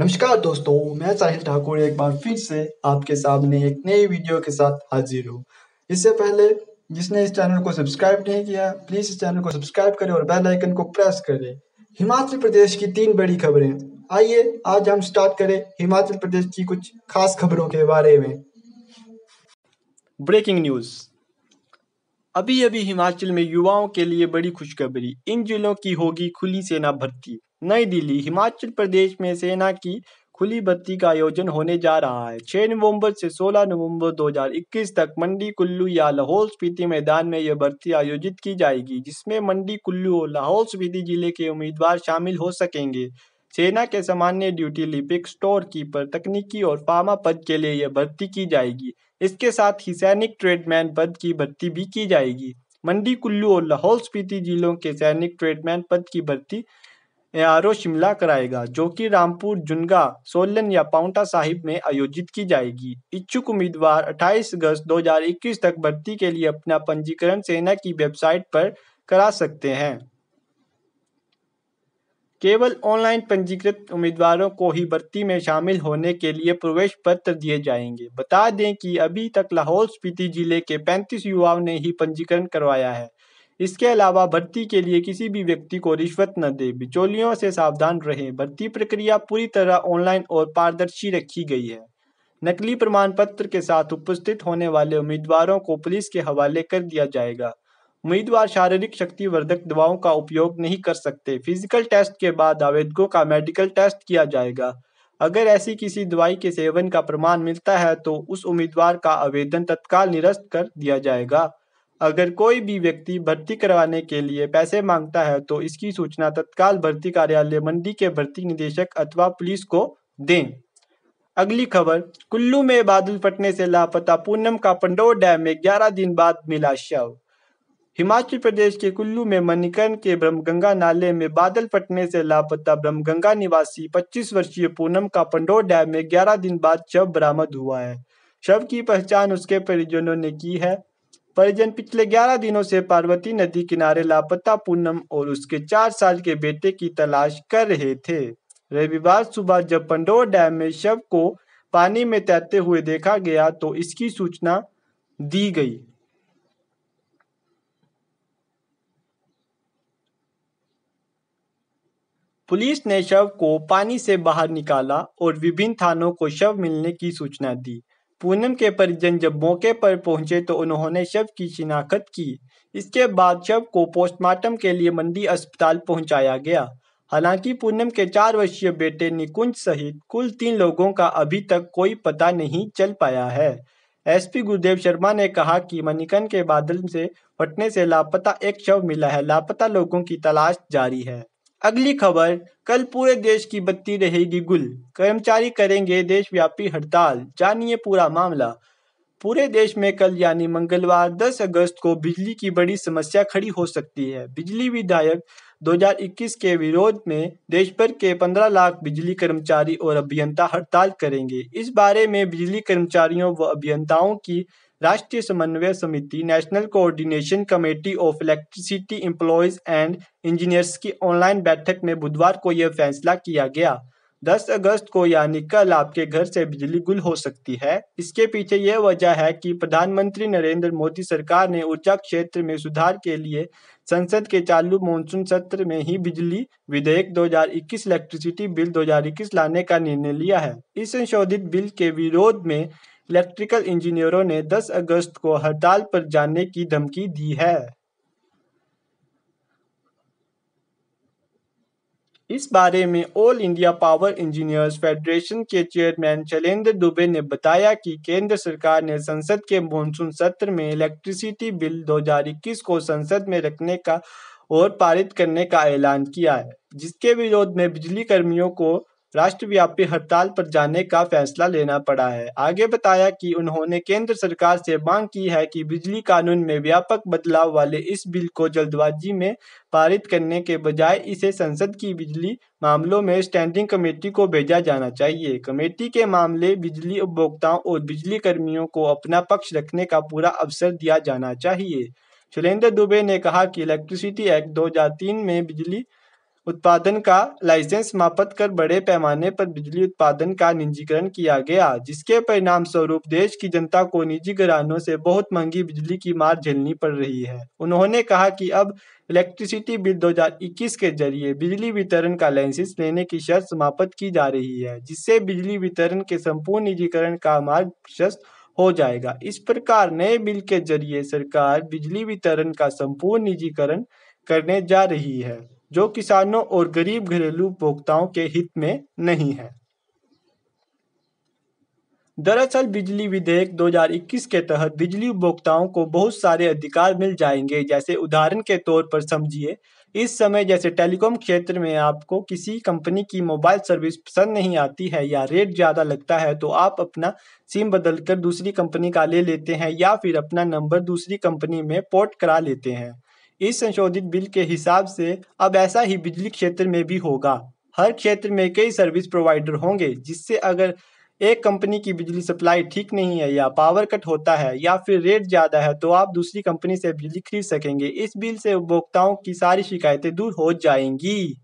नमस्कार दोस्तों मैं साहिल ठाकुर एक बार फिर से आपके सामने एक नई वीडियो के साथ हाजिर हूँ इससे पहले जिसने इस चैनल को सब्सक्राइब नहीं किया प्लीज इस चैनल को सब्सक्राइब करें और बेल आइकन को प्रेस करें हिमाचल प्रदेश की तीन बड़ी खबरें आइए आज हम स्टार्ट करें हिमाचल प्रदेश की कुछ खास खबरों के बारे में ब्रेकिंग न्यूज अभी अभी हिमाचल में युवाओं के लिए बड़ी खुशखबरी इन जिलों की होगी खुली सेना भर्ती नई दिल्ली हिमाचल प्रदेश में सेना की खुली भर्ती का आयोजन होने जा रहा है 6 नवंबर से 16 नवंबर 2021 तक मंडी कुल्लू या लाहौल स्पीति मैदान में यह भर्ती आयोजित की जाएगी जिसमें मंडी कुल्लू और लाहौल स्पीति जिले के उम्मीदवार शामिल हो सकेंगे सेना के सामान्य ड्यूटी लिपिक स्टोर कीपर तकनीकी और फार्मा पद के लिए यह भर्ती की जाएगी इसके साथ ही सैनिक ट्रेडमैन पद की भर्ती भी की जाएगी मंडी कुल्लू और लाहौल स्पीति जिलों के सैनिक ट्रेडमैन पद की भर्ती एआरओ शिमला कराएगा जो कि रामपुर जुनगा सोलन या पाउंटा साहिब में आयोजित की जाएगी इच्छुक उम्मीदवार 28 अगस्त 2021 तक भर्ती के लिए अपना पंजीकरण सेना की वेबसाइट पर करा सकते हैं केवल ऑनलाइन पंजीकृत उम्मीदवारों को ही भर्ती में शामिल होने के लिए प्रवेश पत्र दिए जाएंगे बता दें कि अभी तक लाहौल स्पीति जिले के 35 युवाओं ने ही पंजीकरण करवाया है इसके अलावा भर्ती के लिए किसी भी व्यक्ति को रिश्वत न दे बिचौलियों से सावधान रहें भर्ती प्रक्रिया पूरी तरह ऑनलाइन और पारदर्शी रखी गई है नकली प्रमाण पत्र के साथ उपस्थित होने वाले उम्मीदवारों को पुलिस के हवाले कर दिया जाएगा उम्मीदवार शारीरिक शक्ति वर्धक दवाओं का उपयोग नहीं कर सकते फिजिकल टेस्ट के बाद आवेदकों का मेडिकल टेस्ट किया जाएगा अगर ऐसी किसी दवाई के सेवन का प्रमाण मिलता है तो उस उम्मीदवार का आवेदन तत्काल निरस्त कर दिया जाएगा अगर कोई भी व्यक्ति भर्ती करवाने के लिए पैसे मांगता है तो इसकी सूचना तत्काल भर्ती कार्यालय मंडी के भर्ती निदेशक अथवा पुलिस को दें अगली खबर कुल्लू में बादल फटने से लापता पूनम का पंडोर डैम में 11 दिन बाद मिला शव हिमाचल प्रदेश के कुल्लू में मणिकर्ण के ब्रह्मगंगा नाले में बादल फटने से लापता ब्रह्मगंगा निवासी 25 वर्षीय पूनम का पंडोर डैम में 11 दिन बाद शव बरामद हुआ है शव की पहचान उसके परिजनों ने की है परिजन पिछले 11 दिनों से पार्वती नदी किनारे लापता पूनम और उसके चार साल के बेटे की तलाश कर रहे थे रविवार सुबह जब पंडोर डैम में शव को पानी में तैरते हुए देखा गया तो इसकी सूचना दी गई पुलिस ने शव को पानी से बाहर निकाला और विभिन्न थानों को शव मिलने की सूचना दी पूनम के परिजन जब मौके पर पहुंचे तो उन्होंने शव की शिनाख्त की इसके बाद शव को पोस्टमार्टम के लिए मंडी अस्पताल पहुंचाया गया हालांकि पूनम के चार वर्षीय बेटे निकुंज सहित कुल तीन लोगों का अभी तक कोई पता नहीं चल पाया है एसपी गुरुदेव शर्मा ने कहा कि मनिकन के बादल से फटने से लापता एक शव मिला है लापता लोगों की तलाश जारी है अगली खबर कल पूरे देश की बत्ती रहेगी गुल कर्मचारी करेंगे देशव्यापी हड़ताल जानिए पूरा मामला पूरे देश में कल यानी मंगलवार 10 अगस्त को बिजली की बड़ी समस्या खड़ी हो सकती है बिजली विधायक 2021 के विरोध में देश भर के 15 लाख बिजली कर्मचारी और अभियंता हड़ताल करेंगे इस बारे में बिजली कर्मचारियों व अभियंताओं की राष्ट्रीय समन्वय समिति national coordination committee of electricity employees and engineers की ऑनलाइन बैठक में बुधवार को यह फैसला किया गया 10 अगस्त को यानी कल आपके घर से बिजली गुल हो सकती है इसके पीछे यह वजह है कि प्रधानमंत्री नरेंद्र मोदी सरकार ने ऊर्जा क्षेत्र में सुधार के लिए संसद के चालू मानसून सत्र में ही बिजली विधेयक 2021 इलेक्ट्रिसिटी बिल 2021 लाने का निर्णय लिया है इस संशोधित बिल के विरोध में इलेक्ट्रिकल इंजीनियरों ने दस अगस्त को हड़ताल पर जाने की धमकी दी है इस बारे में all India power engineers federation के चेयरमैन शैलेंद्र दुबे ने बताया कि केंद्र सरकार ने संसद के मानसून सत्र में इलेक्ट्रिसिटी बिल 2021 को संसद में रखने का और पारित करने का ऐलान किया है जिसके विरोध में बिजली कर्मियों को राष्ट्रव्यापी हड़ताल पर जाने का फैसला लेना पड़ा है आगे बताया कि उन्होंने केंद्र सरकार से मांग की है कि बिजली कानून में व्यापक बदलाव वाले इस बिल को जल्दबाजी में पारित करने के बजाय इसे संसद की बिजली मामलों में स्टैंडिंग कमेटी को भेजा जाना चाहिए कमेटी के मामले बिजली उपभोक्ताओं और बिजली कर्मियों को अपना पक्ष रखने का पूरा अवसर दिया जाना चाहिए शैलेंद्र दुबे ने कहा कि इलेक्ट्रिसिटी एक्ट 2003 में बिजली उत्पादन का लाइसेंस समाप्त कर बड़े पैमाने पर बिजली उत्पादन का निजीकरण किया गया जिसके परिणाम स्वरूप देश की जनता को निजी घरानों से बहुत महंगी बिजली की मार झेलनी पड़ रही है उन्होंने कहा कि अब इलेक्ट्रिसिटी बिल 2021 के जरिए बिजली वितरण का लाइसेंस लेने की शर्त समाप्त की जा रही है जिससे बिजली वितरण के संपूर्ण निजीकरण का मार्ग प्रशस्त हो जाएगा इस प्रकार नए बिल के जरिए सरकार बिजली वितरण का संपूर्ण निजीकरण करने जा रही है जो किसानों और गरीब घरेलू उपभोक्ताओं के हित में नहीं है दरअसल बिजली विधेयक 2021 के तहत बिजली उपभोक्ताओं को बहुत सारे अधिकार मिल जाएंगे जैसे उदाहरण के तौर पर समझिए इस समय जैसे टेलीकॉम क्षेत्र में आपको किसी कंपनी की मोबाइल सर्विस पसंद नहीं आती है या रेट ज़्यादा लगता है तो आप अपना सिम बदलकर दूसरी कंपनी का ले लेते हैं या फिर अपना नंबर दूसरी कंपनी में पोर्ट करा लेते हैं इस संशोधित बिल के हिसाब से अब ऐसा ही बिजली क्षेत्र में भी होगा हर क्षेत्र में कई सर्विस प्रोवाइडर होंगे जिससे अगर एक कंपनी की बिजली सप्लाई ठीक नहीं है या पावर कट होता है या फिर रेट ज़्यादा है तो आप दूसरी कंपनी से बिजली खरीद सकेंगे इस बिल से उपभोक्ताओं की सारी शिकायतें दूर हो जाएंगी